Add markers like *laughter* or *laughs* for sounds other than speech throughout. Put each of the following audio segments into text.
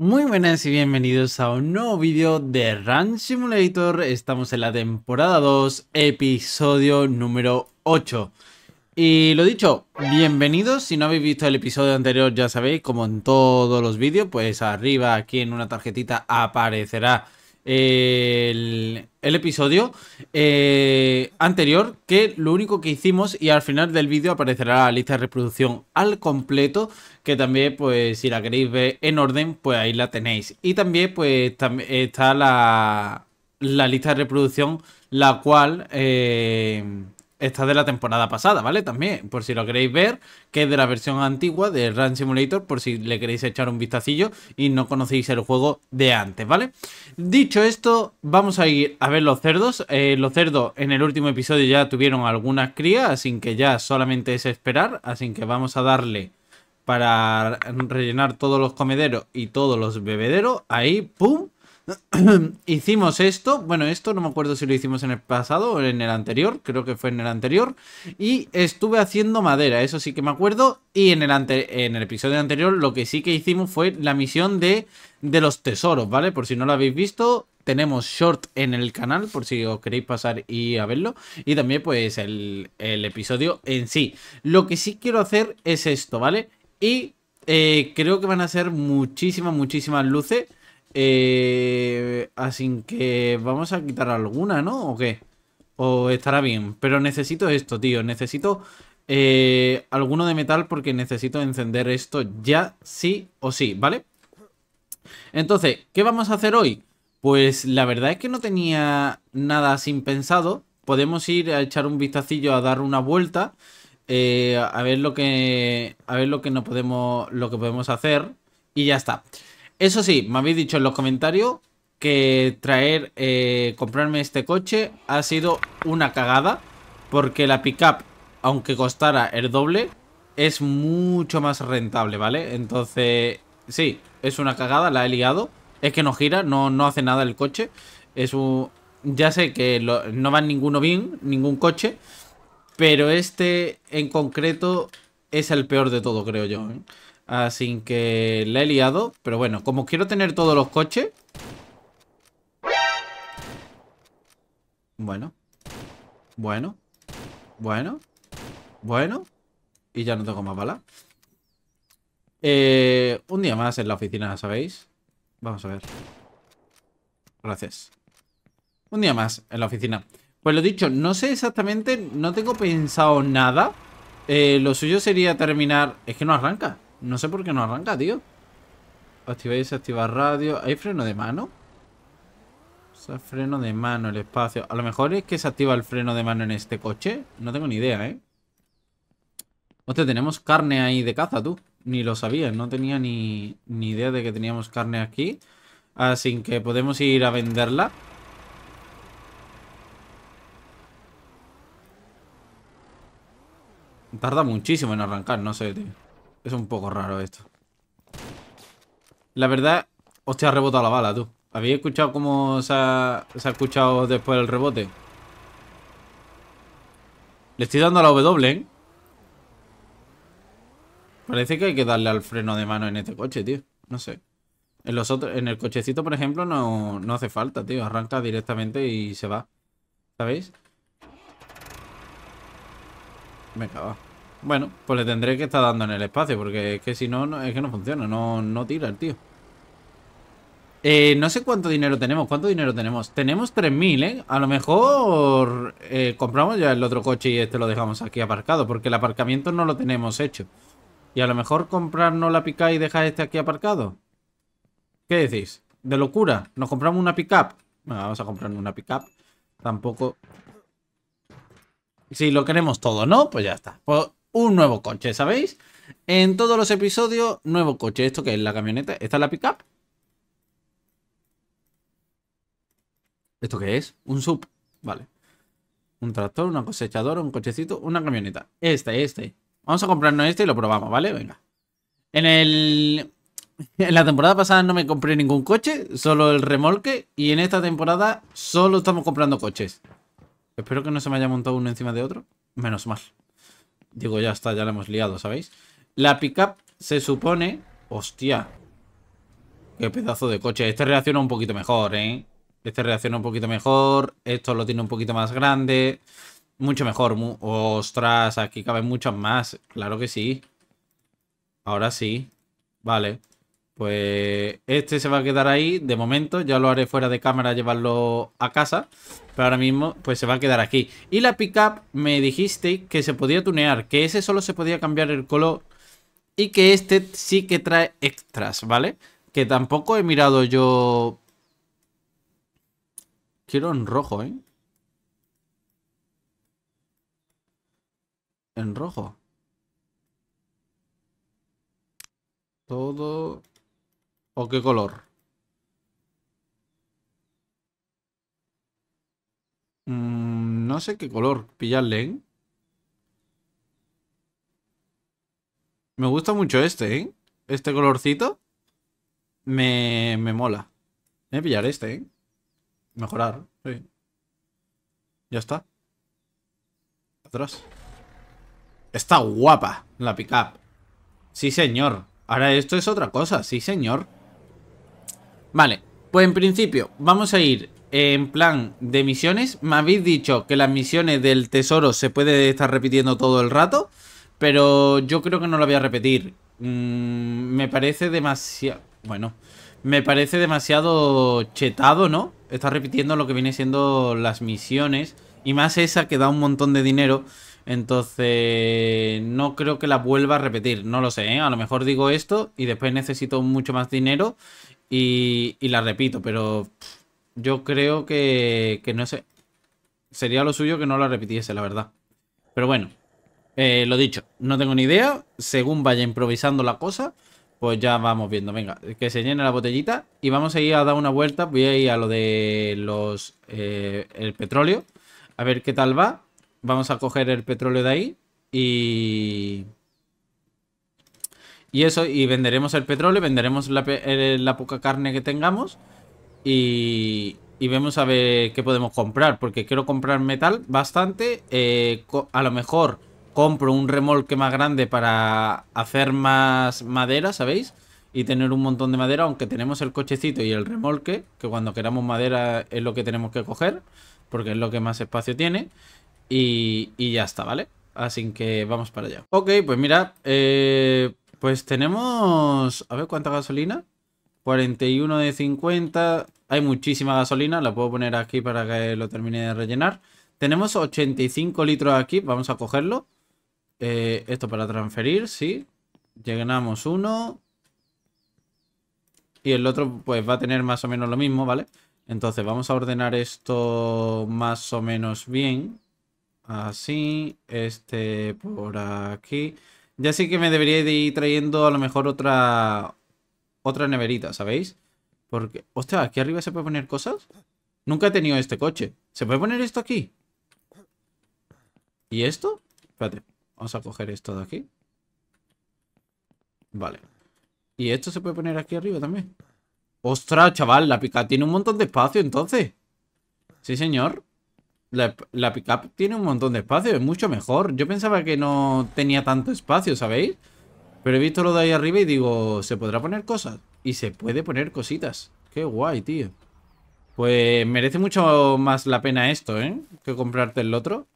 Muy buenas y bienvenidos a un nuevo vídeo de Run Simulator. Estamos en la temporada 2, episodio número 8. Y lo dicho, bienvenidos. Si no habéis visto el episodio anterior, ya sabéis, como en todos los vídeos, pues arriba aquí en una tarjetita aparecerá el, episodio eh, anterior que lo único que hicimos y al final del vídeo aparecerá la lista de reproducción al completo que también pues si la queréis ver en orden pues ahí la tenéis y también pues está la, la, lista de reproducción la cual eh, esta de la temporada pasada, ¿vale? También, por si lo queréis ver, que es de la versión antigua de Run Simulator, por si le queréis echar un vistacillo y no conocéis el juego de antes, ¿vale? Dicho esto, vamos a ir a ver los cerdos. Eh, los cerdos en el último episodio ya tuvieron algunas crías, así que ya solamente es esperar, así que vamos a darle para rellenar todos los comederos y todos los bebederos. Ahí, ¡pum! *clears throat* hicimos esto, bueno, esto no me acuerdo si lo hicimos en el pasado o en el anterior, creo que fue en el anterior, y estuve haciendo madera, eso sí que me acuerdo, y en el, en el episodio anterior lo que sí que hicimos fue la misión de, los tesoros, ¿vale? Por si no lo habéis visto, tenemos short en el canal por si os queréis pasar y a verlo y también pues el, episodio en sí. Lo que sí quiero hacer es esto, ¿vale? Y eh, creo que van a ser muchísimas, muchísimas luces eh, así que vamos a quitar alguna, ¿no? ¿O qué? O estará bien. Pero necesito esto, tío. Necesito eh, alguno de metal porque necesito encender esto ya sí o sí, ¿vale? Entonces, ¿qué vamos a hacer hoy? Pues la verdad es que no tenía nada sin pensado. Podemos ir a echar un vistacillo a dar una vuelta. Eh, a ver lo que. A ver lo que no podemos. Lo que podemos hacer. Y ya está. Eso sí, me habéis dicho en los comentarios que traer, eh, comprarme este coche ha sido una cagada. Porque la pickup, aunque costara el doble, es mucho más rentable, ¿vale? Entonces, sí, es una cagada, la he liado. Es que no gira, no, no hace nada el coche. Es un... Ya sé que no va ninguno bien, ningún coche. Pero este en concreto es el peor de todo, creo yo. ¿eh? Así ah, que la he liado. Pero bueno, como quiero tener todos los coches... Bueno. Bueno. Bueno. Bueno. Y ya no tengo más bala eh, un día más en la oficina, ¿sabéis? Vamos a ver. Gracias. Un día más en la oficina. Pues lo dicho, no sé exactamente, no tengo pensado nada. Eh, lo suyo sería terminar... Es que no arranca. No sé por qué no arranca, tío. Activa, y desactivar radio. ¿Hay freno de mano? O sea, freno de mano, el espacio. A lo mejor es que se activa el freno de mano en este coche. No tengo ni idea, ¿eh? Hostia, tenemos carne ahí de caza, tú. Ni lo sabía, no tenía ni, ni idea de que teníamos carne aquí. Así que podemos ir a venderla. Tarda muchísimo en arrancar, no sé, tío. Es un poco raro esto. La verdad... Hostia, ha rebotado la bala, tú. ¿Habéis escuchado cómo se ha, escuchado después el rebote? Le estoy dando a la W, ¿eh? Parece que hay que darle al freno de mano en este coche, tío. No sé. En, los en el cochecito, por ejemplo, no, no hace falta, tío. Arranca directamente y se va. ¿Sabéis? Me va. Bueno, pues le tendré que estar dando en el espacio, porque es que si no, es que no funciona, no, no tira el tío. Eh, no sé cuánto dinero tenemos, cuánto dinero tenemos. Tenemos 3.000, ¿eh? A lo mejor eh, compramos ya el otro coche y este lo dejamos aquí aparcado, porque el aparcamiento no lo tenemos hecho. Y a lo mejor comprarnos la pica y dejar este aquí aparcado. ¿Qué decís? ¿De locura? ¿Nos compramos una pickup? Bueno, vamos a comprar una pickup. Tampoco... Si lo queremos todo, ¿no? Pues ya está. Pues un nuevo coche, ¿sabéis? En todos los episodios, nuevo coche. ¿Esto qué es? ¿La camioneta? ¿Esta es la pickup? ¿Esto qué es? Un sub. Vale. Un tractor, una cosechadora, un cochecito, una camioneta. Este, este. Vamos a comprarnos este y lo probamos, ¿vale? Venga. En el... En la temporada pasada no me compré ningún coche, solo el remolque. Y en esta temporada solo estamos comprando coches. Espero que no se me haya montado uno encima de otro. Menos mal. Digo, ya está, ya la hemos liado, ¿sabéis? La pickup se supone... Hostia. Qué pedazo de coche. Este reacciona un poquito mejor, ¿eh? Este reacciona un poquito mejor. Esto lo tiene un poquito más grande. Mucho mejor. Ostras, aquí caben muchas más. Claro que sí. Ahora sí. Vale. Pues este se va a quedar ahí de momento. Ya lo haré fuera de cámara llevarlo a casa. Pero ahora mismo pues se va a quedar aquí. Y la pickup me dijiste que se podía tunear. Que ese solo se podía cambiar el color. Y que este sí que trae extras, ¿vale? Que tampoco he mirado yo... Quiero en rojo, ¿eh? En rojo. Todo... ¿O qué color? Mm, no sé qué color pillarle, ¿eh? Me gusta mucho este, ¿eh? Este colorcito me, mola. Voy a pillar este, ¿eh? Mejorar, Ya está. Atrás. Está guapa la pickup. Sí, señor. Ahora esto es otra cosa, sí, señor. Vale, pues en principio vamos a ir en plan de misiones. Me habéis dicho que las misiones del tesoro se puede estar repitiendo todo el rato, pero yo creo que no lo voy a repetir. Mm, me parece demasiado... Bueno, me parece demasiado chetado, ¿no? Está repitiendo lo que viene siendo las misiones. Y más esa que da un montón de dinero. Entonces, no creo que la vuelva a repetir. No lo sé, ¿eh? A lo mejor digo esto y después necesito mucho más dinero y, la repito, pero yo creo que, que no sé. Sería lo suyo que no la repitiese, la verdad. Pero bueno, eh, lo dicho, no tengo ni idea. Según vaya improvisando la cosa, pues ya vamos viendo. Venga, que se llene la botellita y vamos a ir a dar una vuelta. Voy a ir a lo de los. Eh, el petróleo. A ver qué tal va. Vamos a coger el petróleo de ahí y. Y eso, y venderemos el petróleo, venderemos eh, la, poca carne que tengamos y, y, vemos a ver qué podemos comprar, porque quiero comprar metal bastante. Eh, a lo mejor compro un remolque más grande para hacer más madera, ¿sabéis? Y tener un montón de madera, aunque tenemos el cochecito y el remolque, que cuando queramos madera es lo que tenemos que coger, porque es lo que más espacio tiene. Y, ya está, ¿vale? Así que vamos para allá. Ok, pues mira, eh, pues tenemos... A ver cuánta gasolina. 41 de 50. Hay muchísima gasolina. La puedo poner aquí para que lo termine de rellenar. Tenemos 85 litros aquí. Vamos a cogerlo. Eh, esto para transferir, sí. Llenamos uno. Y el otro pues va a tener más o menos lo mismo, ¿vale? Entonces vamos a ordenar esto más o menos bien. Así. Este por aquí. Ya sé que me debería de ir trayendo a lo mejor otra otra neverita, ¿sabéis? Porque, hostia, ¿aquí arriba se puede poner cosas? Nunca he tenido este coche. ¿Se puede poner esto aquí? ¿Y esto? Espérate, vamos a coger esto de aquí. Vale. ¿Y esto se puede poner aquí arriba también? ¡Ostras, chaval! La pica tiene un montón de espacio, entonces. Sí, señor. La, pick pickup tiene un montón de espacio, es mucho mejor. Yo pensaba que no tenía tanto espacio, ¿sabéis? Pero he visto lo de ahí arriba y digo, ¿se podrá poner cosas? Y se puede poner cositas. Qué guay, tío. Pues merece mucho más la pena esto, ¿eh? Que comprarte el otro.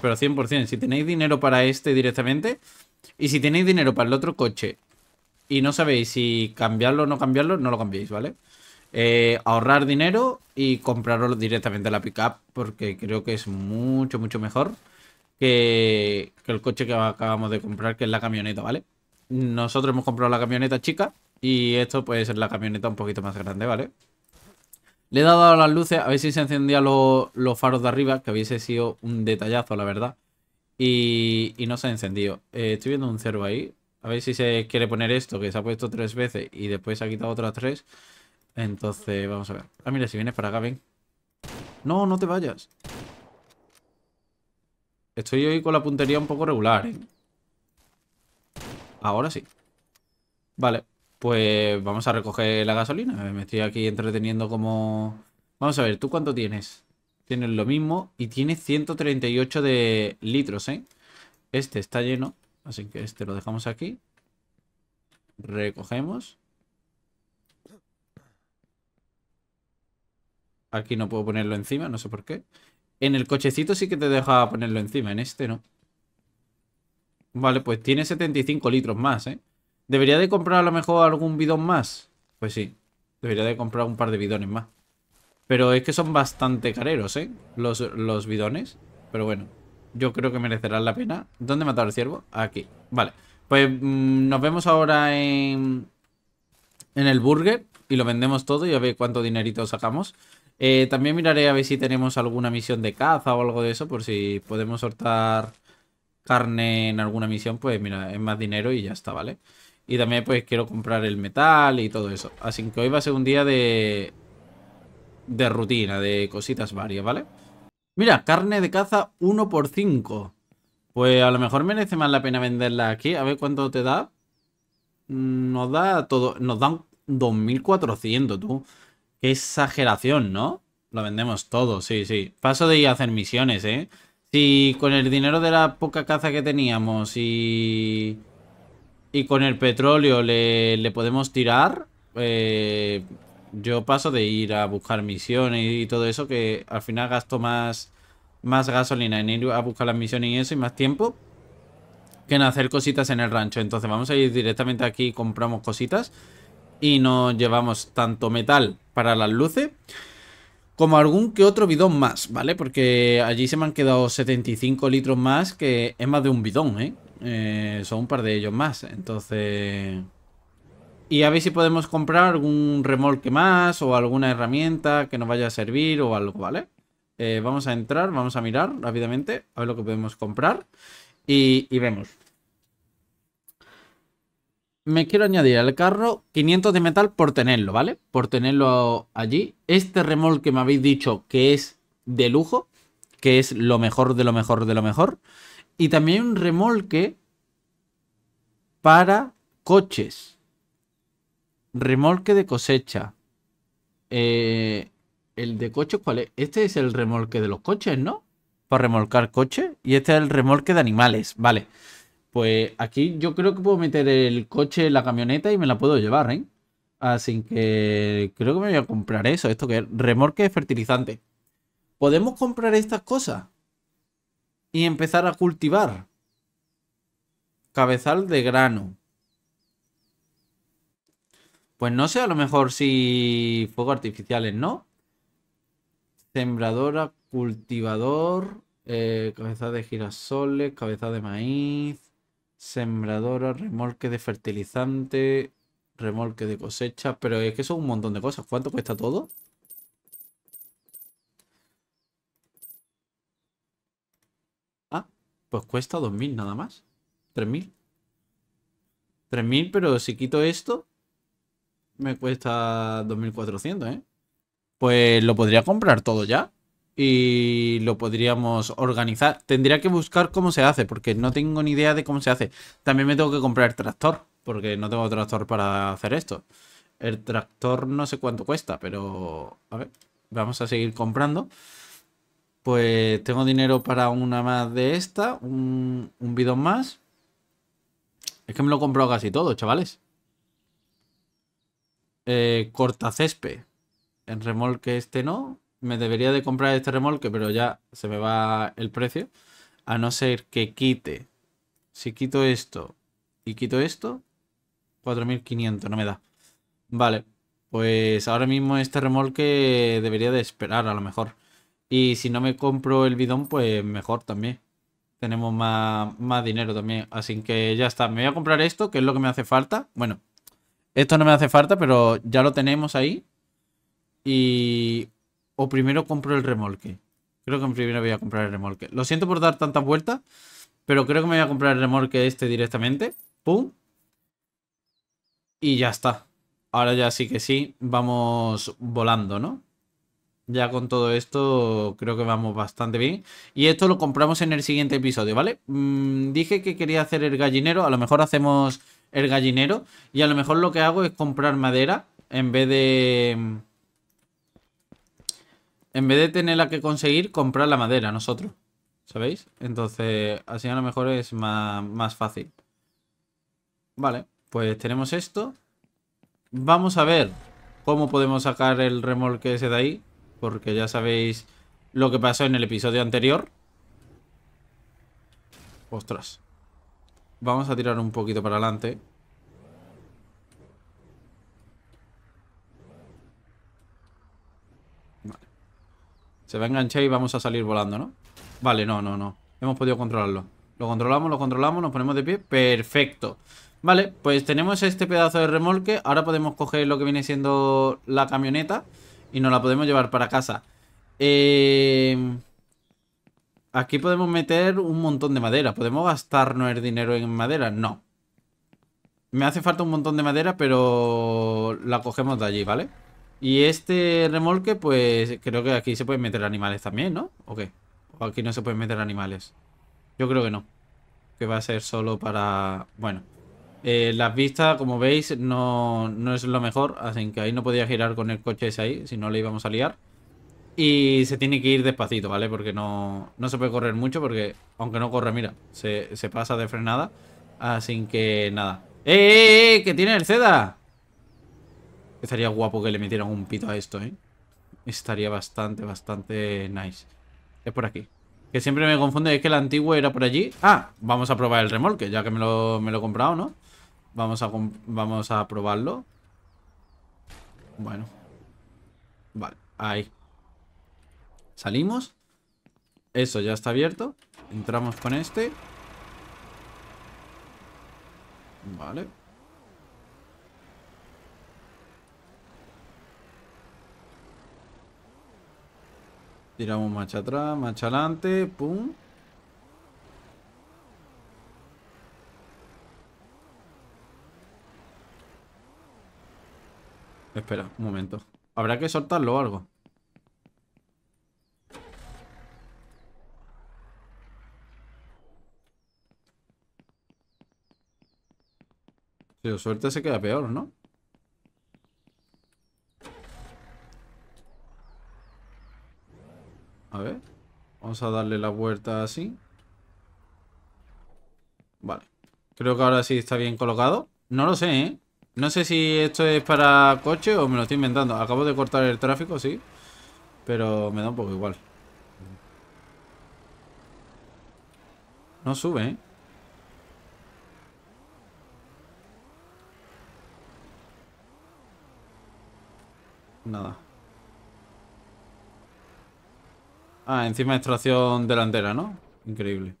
Pero 100%, si tenéis dinero para este directamente y si tenéis dinero para el otro coche y no sabéis si cambiarlo o no cambiarlo, no lo cambiéis, ¿vale? vale eh, ahorrar dinero y comprarlo directamente a la pickup porque creo que es mucho, mucho mejor que, el coche que acabamos de comprar, que es la camioneta, ¿vale? Nosotros hemos comprado la camioneta chica y esto puede ser la camioneta un poquito más grande, ¿vale? Le he dado a las luces, a ver si se encendían los faros de arriba, que hubiese sido un detallazo, la verdad. Y, no se ha encendido. Eh, estoy viendo un cero ahí. A ver si se quiere poner esto, que se ha puesto tres veces y después se ha quitado otras tres. Entonces, vamos a ver. Ah, mira, si vienes para acá, ven. No, no te vayas. Estoy hoy con la puntería un poco regular, ¿eh? Ahora sí. Vale, pues vamos a recoger la gasolina. Me estoy aquí entreteniendo como... Vamos a ver, ¿tú cuánto tienes? Tienes lo mismo y tienes 138 de litros, ¿eh? Este está lleno, así que este lo dejamos aquí. Recogemos. Aquí no puedo ponerlo encima, no sé por qué. En el cochecito sí que te deja ponerlo encima, en este no. Vale, pues tiene 75 litros más, ¿eh? ¿Debería de comprar a lo mejor algún bidón más? Pues sí, debería de comprar un par de bidones más. Pero es que son bastante careros, ¿eh? Los, los bidones. Pero bueno, yo creo que merecerán la pena. ¿Dónde matar al ciervo? Aquí. Vale, pues mm, nos vemos ahora en, en el burger y lo vendemos todo y a ver cuánto dinerito sacamos. Eh, también miraré a ver si tenemos alguna misión de caza o algo de eso, por si podemos soltar carne en alguna misión, pues mira, es más dinero y ya está, ¿vale? Y también pues quiero comprar el metal y todo eso. Así que hoy va a ser un día de... De rutina, de cositas varias, ¿vale? Mira, carne de caza 1 por 5 Pues a lo mejor merece más la pena venderla aquí. A ver cuánto te da. Mm, nos da todo... Nos dan 2.400, tú. Qué exageración, ¿no? Lo vendemos todo, sí, sí. Paso de ir a hacer misiones, ¿eh? Si con el dinero de la poca caza que teníamos y... Y con el petróleo le, podemos tirar... Eh, yo paso de ir a buscar misiones y todo eso, que al final gasto más, más gasolina en ir a buscar las misiones y eso, y más tiempo, que en hacer cositas en el rancho. Entonces vamos a ir directamente aquí y compramos cositas y no llevamos tanto metal para las luces como algún que otro bidón más, ¿vale? Porque allí se me han quedado 75 litros más, que es más de un bidón, ¿eh? ¿eh? son un par de ellos más, entonces... Y a ver si podemos comprar algún remolque más o alguna herramienta que nos vaya a servir o algo, ¿vale? Eh, vamos a entrar, vamos a mirar rápidamente, a ver lo que podemos comprar y, y vemos me quiero añadir al carro 500 de metal por tenerlo, ¿vale? Por tenerlo allí. Este remolque me habéis dicho que es de lujo, que es lo mejor de lo mejor de lo mejor. Y también un remolque para coches. Remolque de cosecha. Eh, el de coches, ¿cuál es? Este es el remolque de los coches, ¿no? Para remolcar coches. Y este es el remolque de animales, vale. Vale. Pues aquí yo creo que puedo meter el coche, la camioneta y me la puedo llevar, ¿eh? Así que creo que me voy a comprar eso. Esto que es remorque de fertilizante. ¿Podemos comprar estas cosas? Y empezar a cultivar. Cabezal de grano. Pues no sé, a lo mejor si fuegos artificiales, ¿no? Sembradora, cultivador, eh, cabeza de girasoles, cabeza de maíz. Sembradora, remolque de fertilizante, remolque de cosecha. Pero es que son un montón de cosas. ¿Cuánto cuesta todo? Ah, pues cuesta 2.000 nada más. 3.000. 3.000, pero si quito esto, me cuesta 2.400, ¿eh? Pues lo podría comprar todo ya y lo podríamos organizar. Tendría que buscar cómo se hace, porque no tengo ni idea de cómo se hace. También me tengo que comprar tractor, porque no tengo tractor para hacer esto. El tractor no sé cuánto cuesta, pero... A ver, vamos a seguir comprando. Pues tengo dinero para una más de esta, un, un bidón más. Es que me lo he comprado casi todo, chavales. Eh, En remolque este no me debería de comprar este remolque, pero ya se me va el precio. A no ser que quite. Si quito esto y quito esto, 4.500, no me da. Vale, pues ahora mismo este remolque debería de esperar a lo mejor. Y si no me compro el bidón, pues mejor también. Tenemos más, dinero también. Así que ya está. Me voy a comprar esto, que es lo que me hace falta. Bueno, esto no me hace falta, pero ya lo tenemos ahí. Y o primero compro el remolque. Creo que primero voy a comprar el remolque. Lo siento por dar tantas vueltas. Pero creo que me voy a comprar el remolque este directamente. Pum. Y ya está. Ahora ya sí que sí. Vamos volando, ¿no? Ya con todo esto creo que vamos bastante bien. Y esto lo compramos en el siguiente episodio, ¿vale? Mm, dije que quería hacer el gallinero. A lo mejor hacemos el gallinero. Y a lo mejor lo que hago es comprar madera en vez de en vez de tenerla que conseguir, comprar la madera nosotros. ¿Sabéis? Entonces, así a lo mejor es más, más fácil. Vale, pues tenemos esto. Vamos a ver cómo podemos sacar el remolque ese de ahí. Porque ya sabéis lo que pasó en el episodio anterior. Ostras. Vamos a tirar un poquito para adelante. Se va a enganchar y vamos a salir volando, ¿no? Vale, no, no, no. Hemos podido controlarlo. Lo controlamos, lo controlamos, nos ponemos de pie. Perfecto. Vale, pues tenemos este pedazo de remolque. Ahora podemos coger lo que viene siendo la camioneta y nos la podemos llevar para casa. Em, aquí podemos meter un montón de madera. ¿Podemos gastarnos el dinero en madera? No. Me hace falta un montón de madera, pero la cogemos de allí, ¿vale? vale y este remolque, pues creo que aquí se pueden meter animales también, ¿no? ¿O qué? ¿O aquí no se pueden meter animales? Yo creo que no. Que va a ser solo para... Bueno. Eh, las vistas, como veis, no, es lo mejor. Así que ahí no podía girar con el coche ese ahí, si no le íbamos a liar. Y se tiene que ir despacito, ¿vale? Porque no, se puede correr mucho porque, aunque no corre, mira, se, pasa de frenada. Así que nada. ¡Eh, eh, eh! eh! que tiene el CEDA! Estaría guapo que le metieran un pito a esto, ¿eh? Estaría bastante, bastante nice. Es por aquí. Que siempre me confunde, es que el antiguo era por allí. Ah, vamos a probar el remolque, ya que me lo, he comprado, ¿no? Vamos a, vamos a probarlo. Bueno. Vale, ahí. Salimos. Eso ya está abierto. Entramos con este. Vale. Tiramos marcha atrás, marcha adelante, pum. Espera, un momento. Habrá que soltarlo algo. Si lo suelta se queda peor, ¿no? A ver. Vamos a darle la vuelta así. Vale. Creo que ahora sí está bien colocado. No lo sé, ¿eh? No sé si esto es para coche o me lo estoy inventando. Acabo de cortar el tráfico, sí. Pero me da un poco igual. No sube, ¿eh? Nada. Ah, encima extracción delantera, ¿no? Increíble.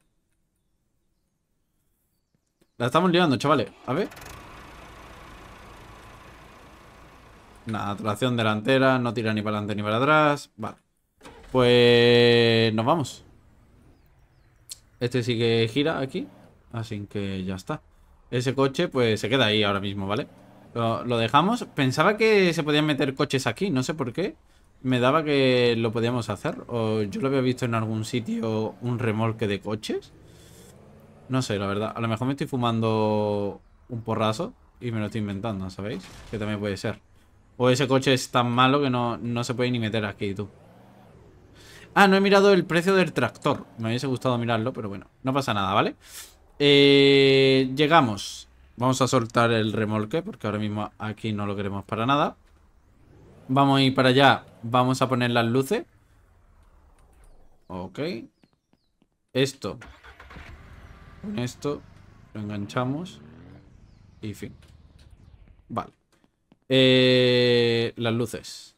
La estamos liando, chavales. A ver. Nada, tracción delantera, no tira ni para adelante ni para atrás. Vale. Pues nos vamos. Este sí que gira aquí. Así que ya está. Ese coche pues se queda ahí ahora mismo, ¿vale? lo dejamos. Pensaba que se podían meter coches aquí, no sé por qué me daba que lo podíamos hacer. O yo lo había visto en algún sitio un remolque de coches. No sé, la verdad. A lo mejor me estoy fumando un porrazo y me lo estoy inventando, ¿sabéis? Que también puede ser. O ese coche es tan malo que no, se puede ni meter aquí, tú. Ah, no he mirado el precio del tractor. Me hubiese gustado mirarlo, pero bueno. No pasa nada, ¿vale? Eh, llegamos. Vamos a soltar el remolque porque ahora mismo aquí no lo queremos para nada. Vamos a ir para allá. Vamos a poner las luces. Ok. Esto. Con esto lo enganchamos. Y fin. Vale. Eh, las luces.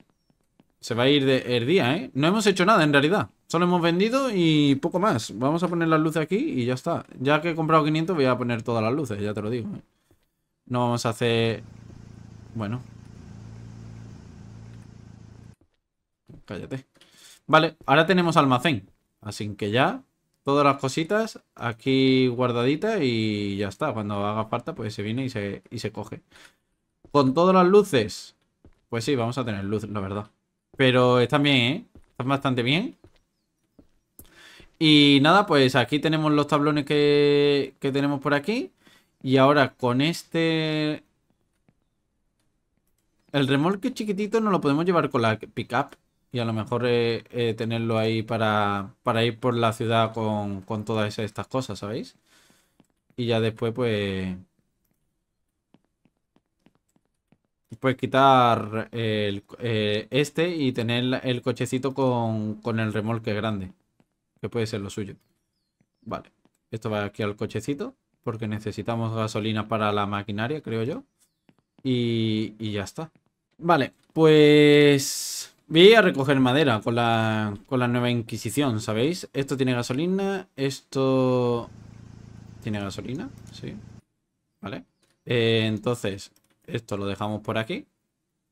Se va a ir de, el día, ¿eh? No hemos hecho nada en realidad. Solo hemos vendido y poco más. Vamos a poner las luces aquí y ya está. Ya que he comprado 500 voy a poner todas las luces, ya te lo digo. ¿eh? No vamos a hacer... Bueno, cállate. Vale, ahora tenemos almacén. Así que ya, todas las cositas aquí guardaditas y ya está. Cuando haga falta, pues se viene y se, coge. Con todas las luces. Pues sí, vamos a tener luz, la verdad. Pero están bien, ¿eh? Están bastante bien. Y nada, pues aquí tenemos los tablones que, que tenemos por aquí. Y ahora con este... El remolque chiquitito no lo podemos llevar con la pickup y a lo mejor eh, eh, tenerlo ahí para, ir por la ciudad con, todas estas cosas, ¿sabéis? Y ya después, pues... Pues quitar el, eh, este y tener el cochecito con, el remolque grande, que puede ser lo suyo. Vale, esto va aquí al cochecito, porque necesitamos gasolina para la maquinaria, creo yo. Y, y ya está. Vale, pues Voy a recoger madera con la, nueva Inquisición, ¿sabéis? Esto tiene gasolina, esto... ¿Tiene gasolina? Sí. Vale. Eh, entonces, esto lo dejamos por aquí,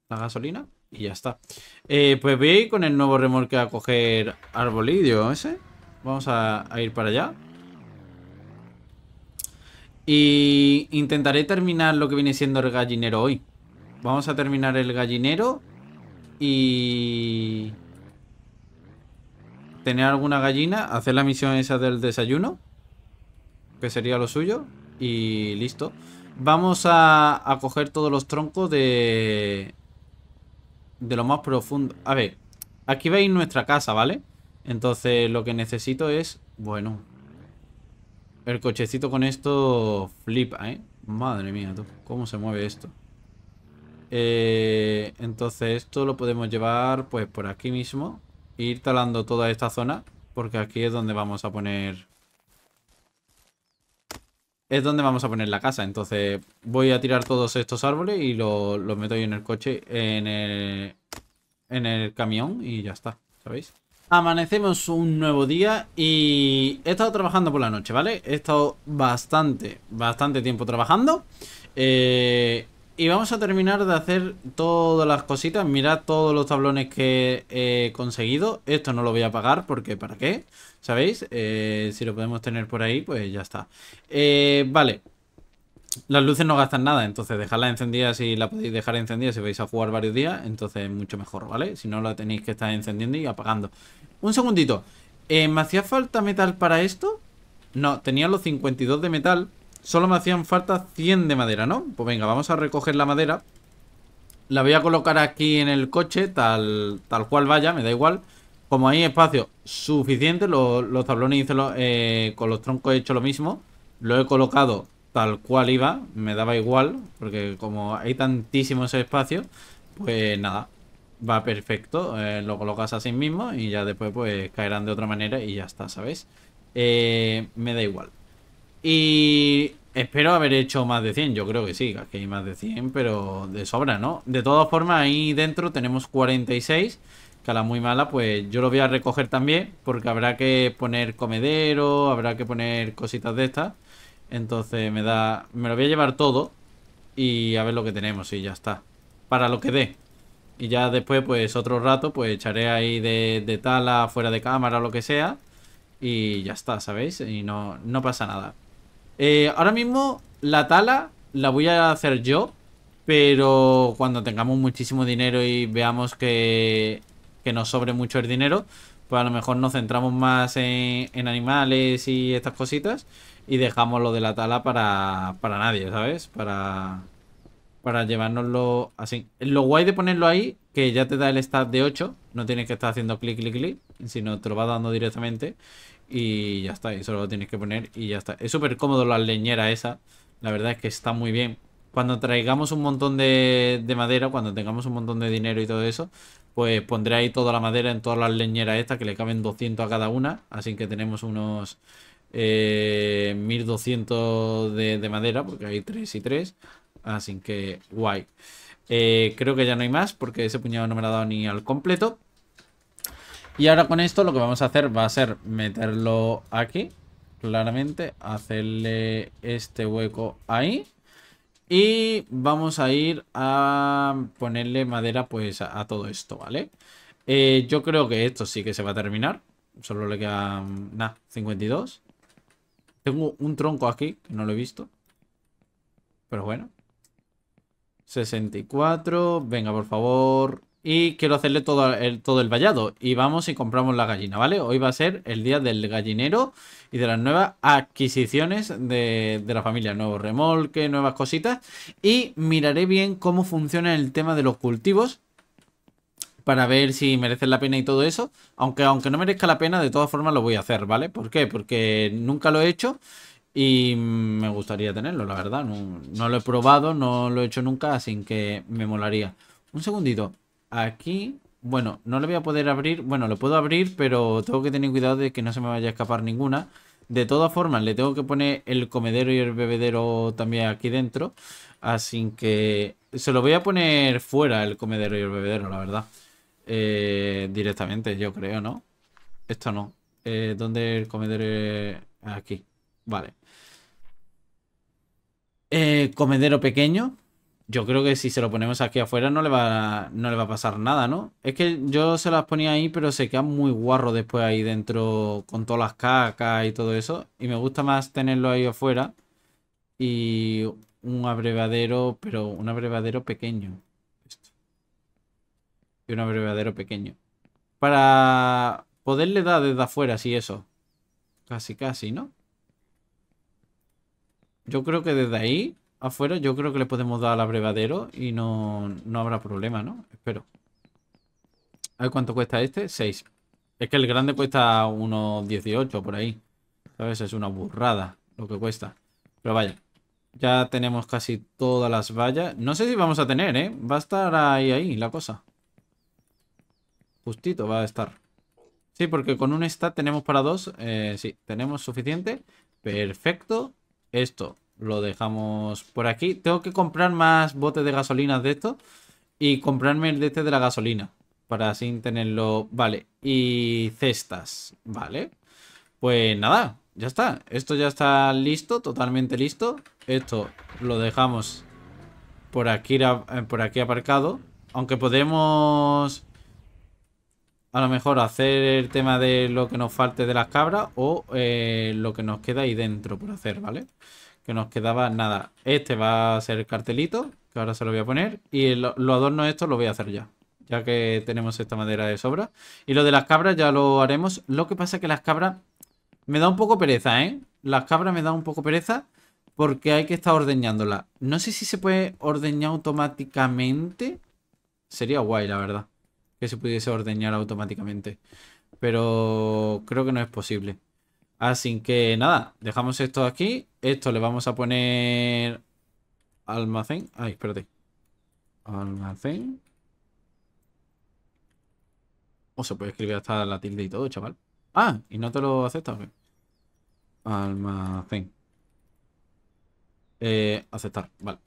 la gasolina, y ya está. Eh, pues voy con el nuevo remolque a coger arbolidio ese. Vamos a ir para allá. Y intentaré terminar lo que viene siendo el gallinero hoy. Vamos a terminar el gallinero y tener alguna gallina, hacer la misión esa del desayuno, que sería lo suyo, y listo. Vamos a, coger todos los troncos de, de lo más profundo. A ver, aquí veis nuestra casa, ¿vale? Entonces lo que necesito es, bueno, el cochecito con esto flipa, ¿eh? Madre mía, cómo se mueve esto. Eh, entonces esto lo podemos llevar pues por aquí mismo. E ir talando toda esta zona. Porque aquí es donde vamos a poner... Es donde vamos a poner la casa. Entonces voy a tirar todos estos árboles y los meto ahí en el coche, en el, en el camión y ya está. ¿Sabéis? Amanecemos un nuevo día y he estado trabajando por la noche, ¿vale? He estado bastante, bastante tiempo trabajando. Eh, y vamos a terminar de hacer todas las cositas. Mirad todos los tablones que he conseguido. Esto no lo voy a pagar porque ¿para qué? ¿Sabéis? Eh, si lo podemos tener por ahí, pues ya está. Eh, vale. Las luces no gastan nada, entonces dejadla encendida si la podéis dejar encendida si vais a jugar varios días, entonces mucho mejor, ¿vale? Si no la tenéis que estar encendiendo y apagando. Un segundito. Eh, ¿Me hacía falta metal para esto? No, tenía los 52 de metal, Solo me hacían falta 100 de madera, ¿no? Pues venga, vamos a recoger la madera. La voy a colocar aquí en el coche, tal, tal cual vaya, me da igual. Como hay espacio suficiente, los tablones eh, con los troncos he hecho lo mismo. Lo he colocado tal cual iba, me daba igual, porque como hay tantísimo ese espacio, pues nada, va perfecto. Eh, lo colocas así mismo y ya después pues caerán de otra manera y ya está, ¿sabes? Eh, me da igual. Y Espero haber hecho más de 100, yo creo que sí, que hay más de 100, pero de sobra, ¿no? De todas formas, ahí dentro tenemos 46, que a la muy mala, pues yo lo voy a recoger también, porque habrá que poner comedero, habrá que poner cositas de estas. Entonces me da... me lo voy a llevar todo y a ver lo que tenemos y ya está. Para lo que dé. Y ya después, pues otro rato, pues echaré ahí de, tala, fuera de cámara lo que sea. Y ya está, ¿sabéis? Y no, no pasa nada. Eh, ahora mismo la tala la voy a hacer yo. Pero cuando tengamos muchísimo dinero y veamos que, nos sobre mucho el dinero, pues a lo mejor nos centramos más en, animales y estas cositas. Y dejamos lo de la tala para, nadie, ¿sabes? Para, para llevárnoslo así. Lo guay de ponerlo ahí, que ya te da el stat de 8. No tienes que estar haciendo clic, clic, clic, sino te lo va dando directamente. Y ya está, eso lo tienes que poner y ya está. Es súper cómodo la leñera esa. La verdad es que está muy bien. Cuando traigamos un montón de, madera, cuando tengamos un montón de dinero y todo eso, pues pondré ahí toda la madera en todas las leñeras estas, que le caben 200 a cada una. Así que tenemos unos 1200 eh, de, madera, porque hay 3 y 3. Así que guay. Eh, creo que ya no hay más porque ese puñado no me lo ha dado ni al completo. Y ahora con esto lo que vamos a hacer va a ser meterlo aquí, claramente, hacerle este hueco ahí. Y vamos a ir a ponerle madera pues a, todo esto, ¿vale? Eh, yo creo que esto sí que se va a terminar. Solo le quedan, mm, nada, 52. Tengo un tronco aquí, que no lo he visto. Pero bueno. 64. Venga, por favor y quiero hacerle todo el, todo el vallado. Y vamos y compramos la gallina, ¿vale? Hoy va a ser el día del gallinero y de las nuevas adquisiciones de, la familia. Nuevos remolques, nuevas cositas. Y miraré bien cómo funciona el tema de los cultivos para ver si merece la pena y todo eso. Aunque, aunque no merezca la pena, de todas formas lo voy a hacer, ¿vale? ¿Por qué? Porque nunca lo he hecho y me gustaría tenerlo, la verdad. No, no lo he probado, no lo he hecho nunca, así que me molaría. Un segundito. Aquí, bueno, no lo voy a poder abrir. Bueno, lo puedo abrir, pero tengo que tener cuidado de que no se me vaya a escapar ninguna. De todas formas, le tengo que poner el comedero y el bebedero también aquí dentro. Así que se lo voy a poner fuera el comedero y el bebedero, la verdad. Eh, directamente, yo creo, ¿no? Esto no. Eh, ¿Dónde el comedero? Aquí. Vale. Eh, comedero pequeño. Yo creo que si se lo ponemos aquí afuera no le va a, no le va a pasar nada, ¿no? Es que yo se las ponía ahí, pero se queda muy guarro después ahí dentro con todas las cacas y todo eso. Y me gusta más tenerlo ahí afuera y un abrevadero, pero un abrevadero pequeño. Y un abrevadero pequeño. Para poderle dar desde afuera, sí, eso. Casi, casi, ¿no? Yo creo que desde ahí afuera, yo creo que le podemos dar al abrevadero y no, habrá problema, ¿no? Espero. A ver cuánto cuesta este. 6. Es que el grande cuesta unos 18 por ahí. ¿Sabes? Es una burrada lo que cuesta. Pero vaya. Ya tenemos casi todas las vallas. No sé si vamos a tener, ¿eh? Va a estar ahí, ahí la cosa. Justito va a estar. Sí, porque con un stat tenemos para dos. Eh, sí, tenemos suficiente. Perfecto. Esto lo dejamos por aquí. Tengo que comprar más botes de gasolina de esto y comprarme el de este de la gasolina para así tenerlo... Vale, y cestas, vale. Pues nada, ya está. Esto ya está listo, totalmente listo. Esto lo dejamos por aquí, eh, por aquí aparcado. Aunque podemos... A lo mejor hacer el tema de lo que nos falte de las cabras o eh, lo que nos queda ahí dentro por hacer, ¿vale? vale que nos quedaba nada. Este va a ser el cartelito, que ahora se lo voy a poner. Y los lo adorno estos lo voy a hacer ya, ya que tenemos esta madera de sobra. Y lo de las cabras ya lo haremos. Lo que pasa es que las cabras me da un poco pereza, ¿eh? Las cabras me da un poco pereza porque hay que estar ordeñándolas. No sé si se puede ordeñar automáticamente. Sería guay, la verdad, que se pudiese ordeñar automáticamente. Pero creo que no es posible. Así que nada, dejamos esto aquí. Esto le vamos a poner almacén. Ay, espérate. Almacén. O oh, se puede escribir hasta la tilde y todo, chaval. Ah, y no te lo aceptas. Almacén. Eh, aceptar, vale.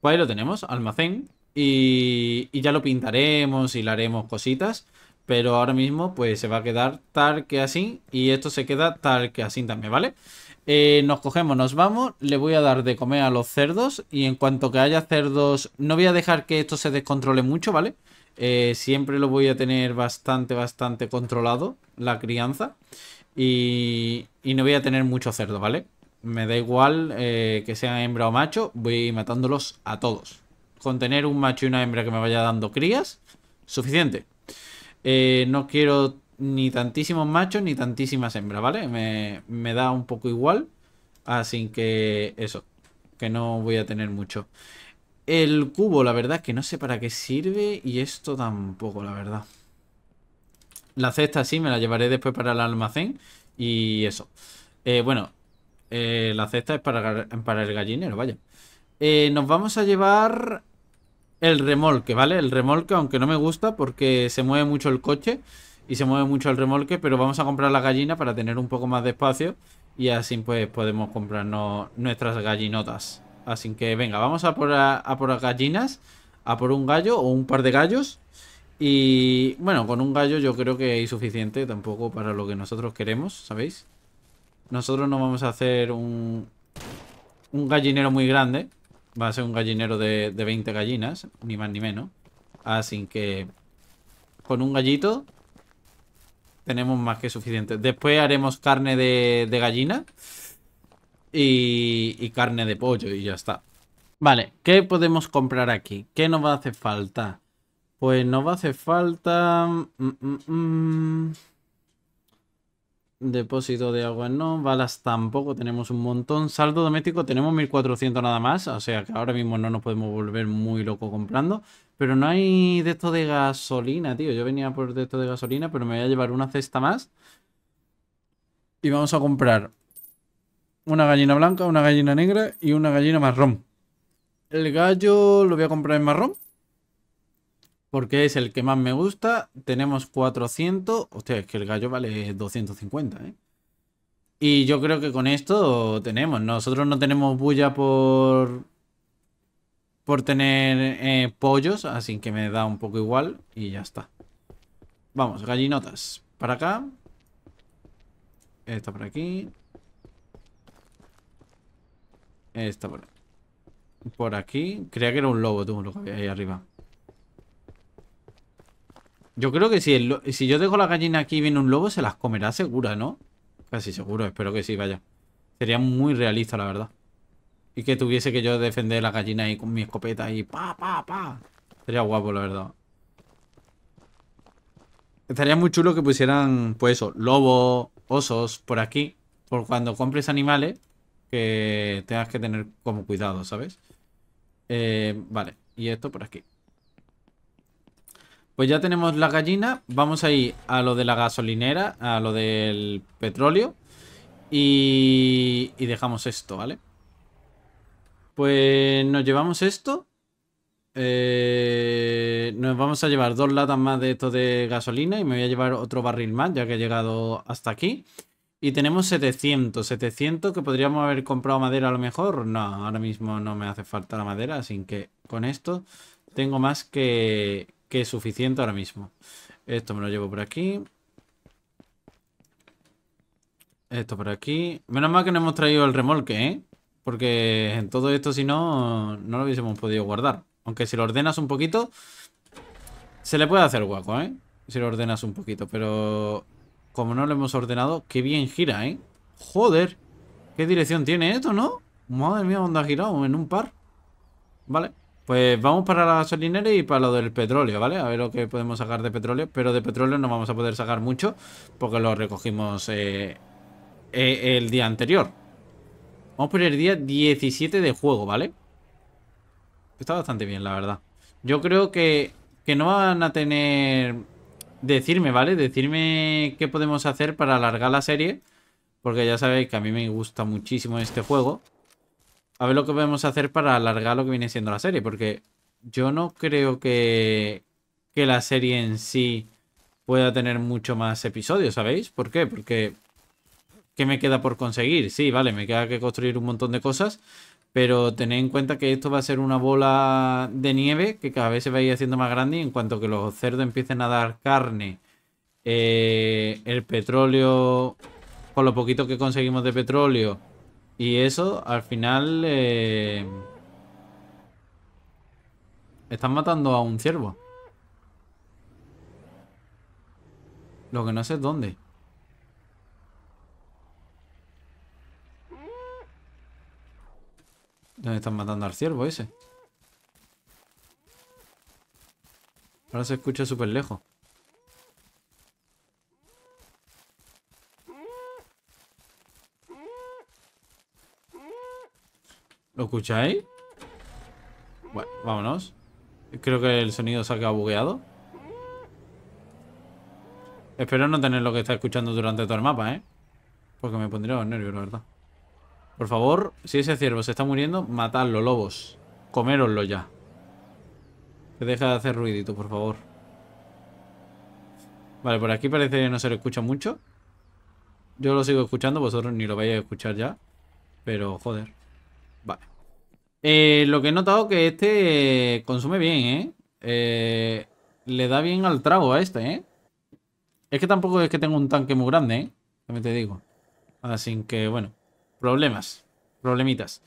Pues ahí lo tenemos, almacén. Y, y ya lo pintaremos y le haremos cositas. Pero ahora mismo pues se va a quedar tal que así y esto se queda tal que así también, ¿vale? Eh, nos cogemos, nos vamos, le voy a dar de comer a los cerdos y en cuanto que haya cerdos, no voy a dejar que esto se descontrole mucho, ¿vale? Eh, siempre lo voy a tener bastante, bastante controlado, la crianza, y, no voy a tener muchos cerdos, ¿vale? Me da igual eh, que sean hembra o macho, voy matándolos a todos. Con tener un macho y una hembra que me vaya dando crías, suficiente. Eh, no quiero ni tantísimos machos ni tantísimas hembras, ¿vale? Me, da un poco igual. Así que eso, que no voy a tener mucho. El cubo, la verdad, es que no sé para qué sirve y esto tampoco, la verdad. La cesta sí, me la llevaré después para el almacén y eso. Eh, bueno, eh, la cesta es para, para el gallinero, vaya. nos vamos a llevar el remolque, ¿vale? El remolque, aunque no me gusta porque se mueve mucho el coche y se mueve mucho el remolque, pero vamos a comprar la gallina para tener un poco más de espacio y así pues podemos comprarnos nuestras gallinotas. Así que venga, vamos a por, por las gallinas, a por un gallo o un par de gallos. Y bueno, con un gallo yo creo que es suficiente tampoco para lo que nosotros queremos, ¿sabéis? Nosotros no vamos a hacer un, un gallinero muy grande, Va a ser un gallinero de, 20 gallinas, ni más ni menos. Así que con un gallito tenemos más que suficiente. Después haremos carne de, gallina y, y, carne de pollo y ya está. Vale, ¿qué podemos comprar aquí? ¿Qué nos va a hacer falta? Pues nos va a hacer falta... Mm, mm, mm, Depósito de agua no, balas tampoco tenemos un montón. Saldo doméstico tenemos 1400 nada más, o sea que ahora mismo no nos podemos volver muy loco comprando. Pero no hay de esto de gasolina, tío. Yo venía por de esto de gasolina, pero me voy a llevar una cesta más. Y vamos a comprar una gallina blanca, una gallina negra y una gallina marrón. El gallo lo voy a comprar en marrón. Porque es el que más me gusta. Tenemos 400. Hostia, es que el gallo vale 250, ¿eh? Y yo creo que con esto tenemos. Nosotros no tenemos bulla por... Por tener eh, pollos, así que me da un poco igual y ya está. Vamos, gallinotas. Para acá. Esta por aquí. Esta por, por aquí. Creía que era un lobo, tú, lo que había ahí arriba. Yo creo que si, si yo dejo la gallina aquí y viene un lobo, se las comerá segura, ¿no? Casi seguro, espero que sí, vaya. Sería muy realista, la verdad. Y que tuviese que yo defender la gallina ahí con mi escopeta y pa, pa, pa. Sería guapo, la verdad. Estaría muy chulo que pusieran, pues eso, lobos, osos por aquí. Por cuando compres animales, que tengas que tener como cuidado, ¿sabes? Eh, vale, y esto por aquí. Pues ya tenemos la gallina. Vamos a ir a lo de la gasolinera, a lo del petróleo. Y, y dejamos esto, ¿vale? Pues nos llevamos esto. Eh, nos vamos a llevar dos latas más de esto de gasolina y me voy a llevar otro barril más, ya que he llegado hasta aquí. Y tenemos 700, 700 que podríamos haber comprado madera a lo mejor. No, ahora mismo no me hace falta la madera, así que con esto tengo más que, que es suficiente ahora mismo. Esto me lo llevo por aquí. Esto por aquí. Menos mal que no hemos traído el remolque, ¿eh? Porque en todo esto, si no, no lo hubiésemos podido guardar. Aunque si lo ordenas un poquito, se le puede hacer guaco, ¿eh? Si lo ordenas un poquito, pero... Como no lo hemos ordenado, qué bien gira, ¿eh? ¡Joder! ¿Qué dirección tiene esto, no? Madre mía, ¿dónde ha girado en un par. Vale. Pues vamos para la gasolinera y para lo del petróleo, ¿vale? A ver lo que podemos sacar de petróleo. Pero de petróleo no vamos a poder sacar mucho porque lo recogimos eh, eh, el día anterior. Vamos por el día 17 de juego, ¿vale? Está bastante bien, la verdad. Yo creo que, que no van a tener... Decirme, ¿vale? Decirme qué podemos hacer para alargar la serie. Porque ya sabéis que a mí me gusta muchísimo este juego. A ver lo que podemos hacer para alargar lo que viene siendo la serie, porque yo no creo que, la serie en sí pueda tener mucho más episodios, ¿sabéis? ¿Por qué? Porque ¿qué me queda por conseguir? Sí, vale, me queda que construir un montón de cosas, pero tened en cuenta que esto va a ser una bola de nieve que cada vez se va a ir haciendo más grande y en cuanto que los cerdos empiecen a dar carne, eh, el petróleo, con lo poquito que conseguimos de petróleo, y eso, al final... Eh, están matando a un ciervo. Lo que no sé es dónde. ¿Dónde están matando al ciervo ese? Ahora se escucha súper lejos. ¿Lo escucháis? Bueno, vámonos. Creo que el sonido se ha quedado bugueado. Espero no tener lo que está escuchando durante todo el mapa, ¿eh? Porque me pondría los nervios, la verdad. Por favor, si ese ciervo se está muriendo, matadlo, lobos. Coméroslo ya. Que deja de hacer ruidito, por favor. Vale, por aquí parece que no se lo escucha mucho. Yo lo sigo escuchando, vosotros ni lo vais a escuchar ya. Pero, joder. Vale. Eh, lo que he notado que este consume bien, ¿eh? ¿eh? Le da bien al trago a este, ¿eh? Es que tampoco es que tenga un tanque muy grande, ¿eh? te digo. Así que, bueno. Problemas. Problemitas.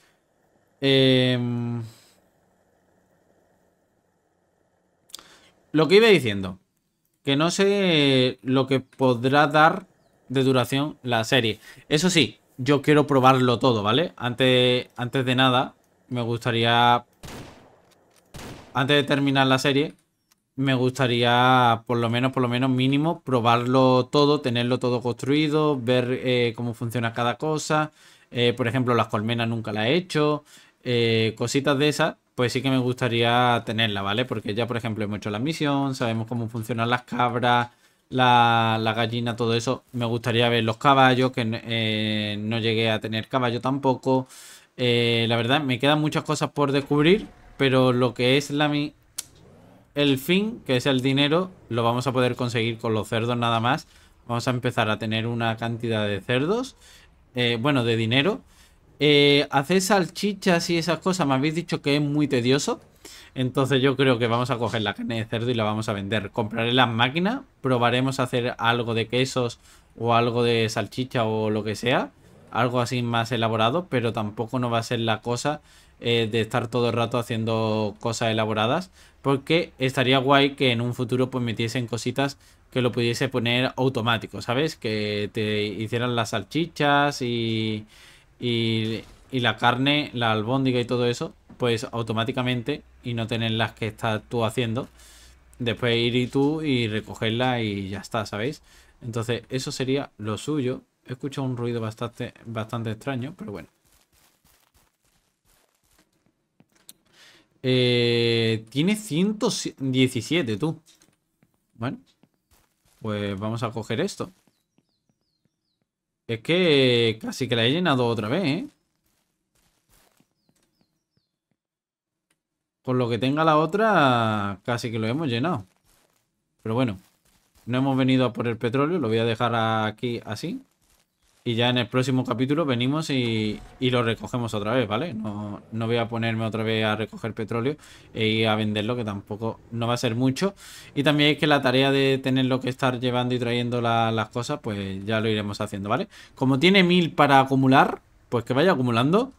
Em, lo que iba diciendo. Que no sé lo que podrá dar de duración la serie. Eso sí, yo quiero probarlo todo, ¿vale? Antes, antes de nada, me gustaría... Antes de terminar la serie, me gustaría, por lo menos, por lo menos mínimo, probarlo todo, tenerlo todo construido, ver eh, cómo funciona cada cosa. Eh, por ejemplo, las colmenas nunca las he hecho. Eh, cositas de esas, pues sí que me gustaría tenerla, ¿vale? Porque ya, por ejemplo, hemos hecho la misión, sabemos cómo funcionan las cabras, la, gallina, todo eso. Me gustaría ver los caballos, que eh, no llegué a tener caballo tampoco. Eh, la verdad, me quedan muchas cosas por descubrir, pero lo que es la, el fin, que es el dinero, lo vamos a poder conseguir con los cerdos nada más. Vamos a empezar a tener una cantidad de cerdos, eh, bueno, de dinero. Eh, hacer salchichas y esas cosas, me habéis dicho que es muy tedioso. Entonces yo creo que vamos a coger la carne de cerdo y la vamos a vender. Compraré la máquina, probaremos a hacer algo de quesos o algo de salchicha o lo que sea. Algo así más elaborado, pero tampoco no va a ser la cosa eh, de estar todo el rato haciendo cosas elaboradas. Porque estaría guay que en un futuro pues metiesen cositas que lo pudiese poner automático, ¿sabes? Que te hicieran las salchichas y la carne, la albóndiga y todo eso pues automáticamente y no tener las que estás tú haciendo. Después ir y tú y recogerla y ya está, ¿sabéis? Entonces, eso sería lo suyo. He escuchado un ruido bastante, bastante extraño, pero bueno. Eh, tiene 117, tú. Bueno. Pues vamos a coger esto. Es que casi que la he llenado otra vez, ¿eh? Con lo que tenga la otra, casi que lo hemos llenado. Pero bueno, no hemos venido a por el petróleo, lo voy a dejar aquí así. Y ya en el próximo capítulo venimos y, lo recogemos otra vez, ¿vale? No, voy a ponerme otra vez a recoger petróleo e ir a venderlo, que tampoco no va a ser mucho. Y también es que la tarea de tenerlo que estar llevando y trayendo las cosas, pues ya lo iremos haciendo, ¿vale? Como tiene mil para acumular, pues que vaya acumulando.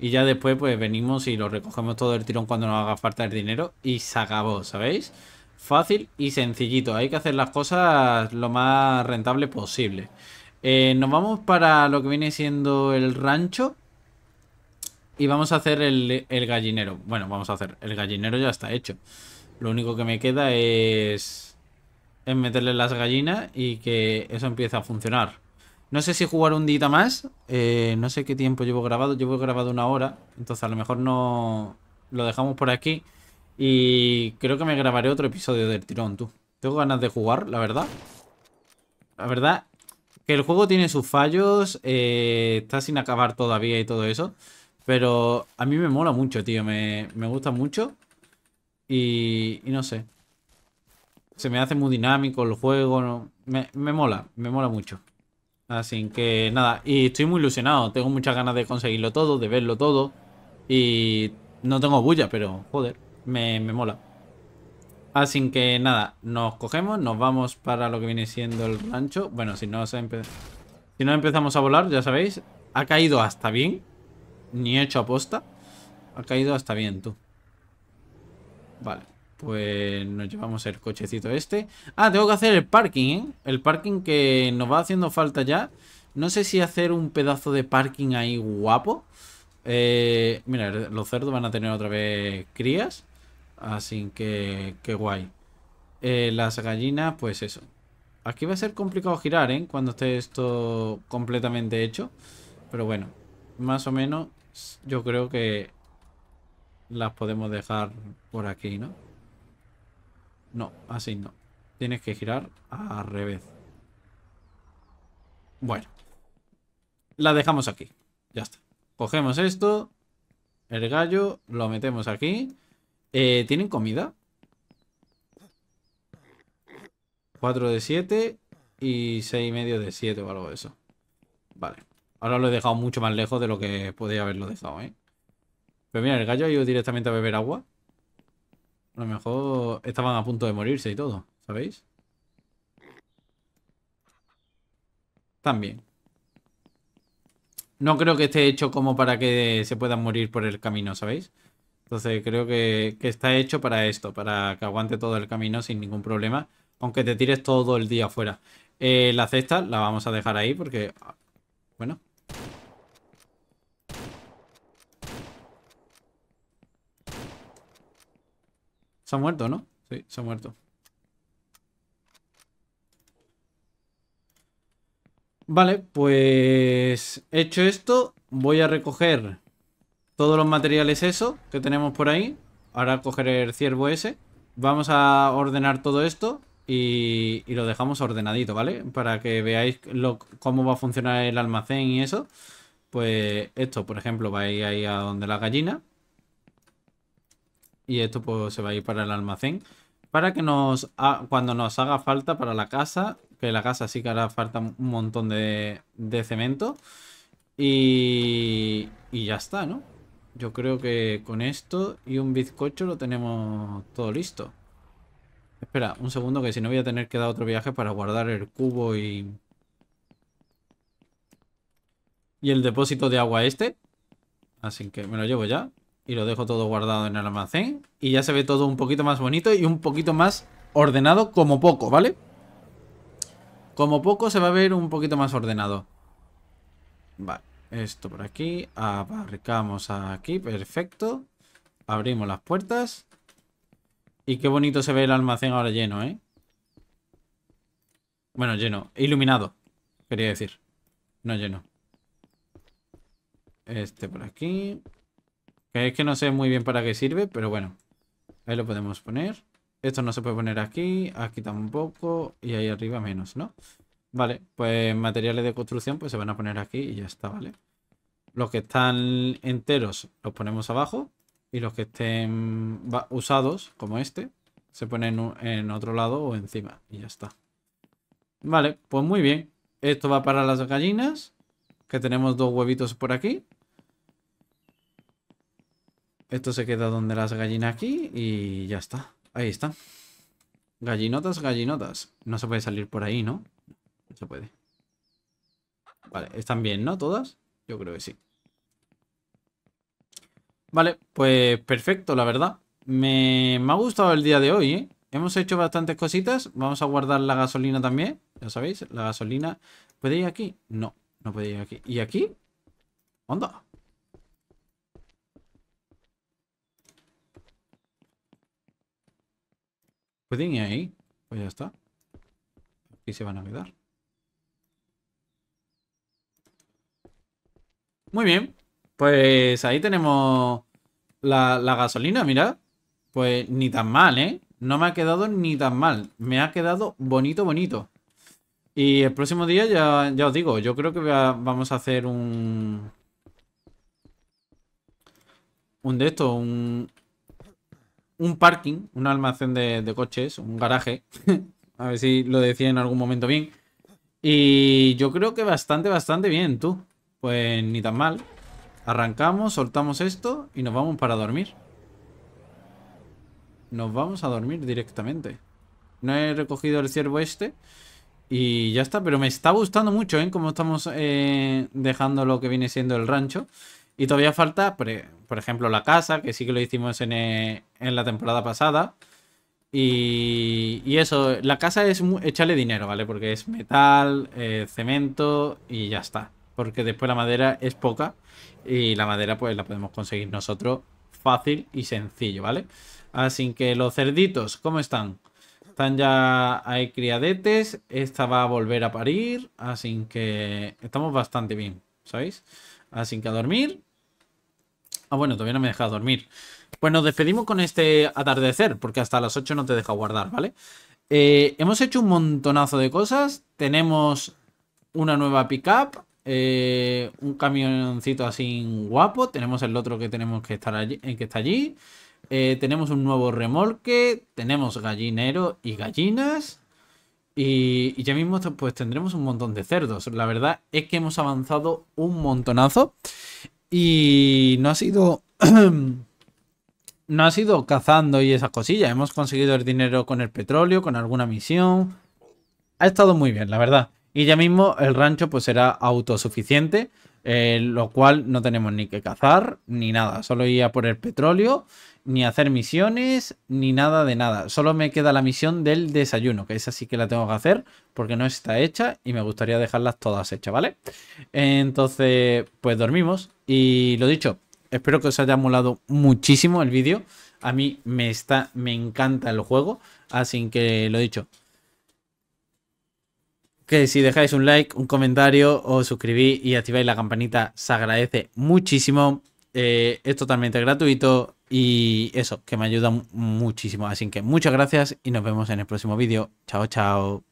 Y ya después pues venimos y lo recogemos todo el tirón cuando nos haga falta el dinero y se acabó, ¿sabéis? Fácil y sencillito. Hay que hacer las cosas lo más rentable posible. Eh, nos vamos para lo que viene siendo el rancho. Y vamos a hacer el, el gallinero. Bueno, vamos a hacer. El gallinero ya está hecho. Lo único que me queda es... Es meterle las gallinas y que eso empiece a funcionar. No sé si jugar un día más. Eh, no sé qué tiempo llevo grabado. Llevo grabado una hora. Entonces a lo mejor no lo dejamos por aquí. Y creo que me grabaré otro episodio del tirón, tú. Tengo ganas de jugar, la verdad. La verdad que el juego tiene sus fallos. Eh, está sin acabar todavía y todo eso. Pero a mí me mola mucho, tío. Me, gusta mucho. Y, no sé. Se me hace muy dinámico el juego. me mola, me mola mucho. Así que nada, y estoy muy ilusionado. Tengo muchas ganas de conseguirlo todo, de verlo todo. Y no tengo bulla, pero joder, me, mola. Así que nada, nos cogemos, nos vamos para lo que viene siendo el rancho. Bueno, si no, si no empezamos a volar, ya sabéis, ha caído hasta bien. Ni hecho aposta. Ha caído hasta bien, tú. Vale. Pues nos llevamos el cochecito este. Ah, tengo que hacer el parking, ¿eh? El parking que nos va haciendo falta ya. No sé si hacer un pedazo de parking ahí guapo. Eh, mira, los cerdos van a tener otra vez crías. Así que, qué guay. Eh, las gallinas, pues eso. Aquí va a ser complicado girar, ¿eh? Cuando esté esto completamente hecho. Pero bueno, más o menos yo creo que las podemos dejar por aquí, ¿no? No, así no. Tienes que girar al revés. Bueno. La dejamos aquí. Ya está. Cogemos esto. El gallo. Lo metemos aquí. Eh, ¿Tienen comida? 4 de 7 y 6 y medio de 7 o algo de eso. Vale. Ahora lo he dejado mucho más lejos de lo que podía haberlo dejado, ¿eh? Pero mira, el gallo ha ido directamente a beber agua. A lo mejor estaban a punto de morirse y todo, ¿sabéis? También. No creo que esté hecho como para que se puedan morir por el camino, ¿sabéis? Entonces creo que, está hecho para esto, para que aguante todo el camino sin ningún problema, aunque te tires todo el día afuera. Eh, la cesta la vamos a dejar ahí porque, ah, bueno, Se ha muerto, ¿no? Sí, se ha muerto. Vale, pues hecho esto, voy a recoger todos los materiales eso que tenemos por ahí. Ahora cogeré el ciervo ese. Vamos a ordenar todo esto y, lo dejamos ordenadito, ¿vale? Para que veáis cómo va a funcionar el almacén y eso. Pues esto, por ejemplo, va a ir ahí a donde la gallina y esto pues se va a ir para el almacén para que nos cuando nos haga falta para la casa, que la casa sí que hará falta un montón de, de cemento y, y ya está, ¿no? Yo creo que con esto y un bizcocho lo tenemos todo listo. Espera, un segundo que si no voy a tener que dar otro viaje para guardar el cubo y... Y el depósito de agua este. Así que me lo llevo ya y lo dejo todo guardado en el almacén y ya se ve todo un poquito más bonito y un poquito más ordenado como poco, ¿vale? Como poco se va a ver un poquito más ordenado. Vale, esto por aquí, abarcamos aquí, perfecto. Abrimos las puertas. Y qué bonito se ve el almacén ahora lleno, ¿eh? Bueno, lleno, iluminado, quería decir. No lleno. Este por aquí. Es que no sé muy bien para qué sirve, pero bueno. Ahí lo podemos poner. Esto no se puede poner aquí, aquí tampoco, y ahí arriba menos, ¿no? Vale, pues materiales de construcción pues se van a poner aquí y ya está, ¿vale? Los que están enteros los ponemos abajo y los que estén usados, como este, se ponen en otro lado o encima y ya está. Vale, pues muy bien. Esto va para las gallinas, que tenemos dos huevitos por aquí. Esto se queda donde las gallinas aquí y ya está. Ahí está. Gallinotas, gallinotas. No se puede salir por ahí, ¿no? No se puede. Vale, están bien, ¿no? ¿Todas? Yo creo que sí. Vale, pues perfecto, la verdad. Me, ha gustado el día de hoy, ¿eh? Hemos hecho bastantes cositas. Vamos a guardar la gasolina también. Ya sabéis, la gasolina. ¿Puede ir aquí? No, no puede ir aquí. ¿Y aquí? ¿Onda? Pues ahí. Pues ya está. Aquí se van a quedar. Muy bien. Pues ahí tenemos la, gasolina, mirad. Pues ni tan mal, ¿eh? No me ha quedado ni tan mal. Me ha quedado bonito, bonito. Y el próximo día ya, ya os digo, yo creo que vamos a hacer un... Un de estos, un, un parking, un almacén de, coches, un garaje. *laughs* a ver si lo decía en algún momento bien. Y yo creo que bastante, bastante bien, tú. Pues ni tan mal. Arrancamos, soltamos esto y nos vamos para dormir. Nos vamos a dormir directamente. No he recogido el ciervo este. Y ya está, pero me está gustando mucho, ¿eh? Como estamos eh, dejando lo que viene siendo el rancho. Y todavía falta, por, ejemplo, la casa, que sí que lo hicimos en, eh, la temporada pasada. Y, y, eso, la casa es echarle dinero, ¿vale? Porque es metal, eh, cemento y ya está. Porque después la madera es poca y la madera pues la podemos conseguir nosotros fácil y sencillo, ¿vale? Así que los cerditos, ¿cómo están? Están ya hay criadetes, esta va a volver a parir, así que estamos bastante bien, ¿sabéis? Así que a dormir Ah, bueno, todavía no me dejado dormir. Pues nos despedimos con este atardecer, porque hasta las 8 no te deja guardar, ¿vale? Eh, hemos hecho un montonazo de cosas. Tenemos una nueva pickup, up eh, un camioncito así guapo. Tenemos el otro que tenemos que estar allí, eh, que está allí. tenemos un nuevo remolque. Tenemos gallinero y gallinas. Y, y, ya mismo pues tendremos un montón de cerdos. La verdad es que hemos avanzado un montonazo. Y no ha sido... *clears throat* no ha sido cazando y esas cosillas. Hemos conseguido el dinero con el petróleo, con alguna misión. Ha estado muy bien, la verdad. Y ya mismo el rancho pues será autosuficiente, eh, lo cual no tenemos ni que cazar ni nada. Solo ir a por el petróleo, ni hacer misiones, ni nada de nada. Solo me queda la misión del desayuno, que esa sí que la tengo que hacer porque no está hecha y me gustaría dejarlas todas hechas, ¿vale? Entonces, pues dormimos y lo dicho, espero que os haya molado muchísimo el vídeo. A mí me está, me encanta el juego. Así que lo dicho. Que si dejáis un like, un comentario, os suscribís y activáis la campanita, se agradece muchísimo. Eh, es totalmente gratuito y eso, que me ayuda muchísimo. Así que muchas gracias y nos vemos en el próximo vídeo. Chao, chao.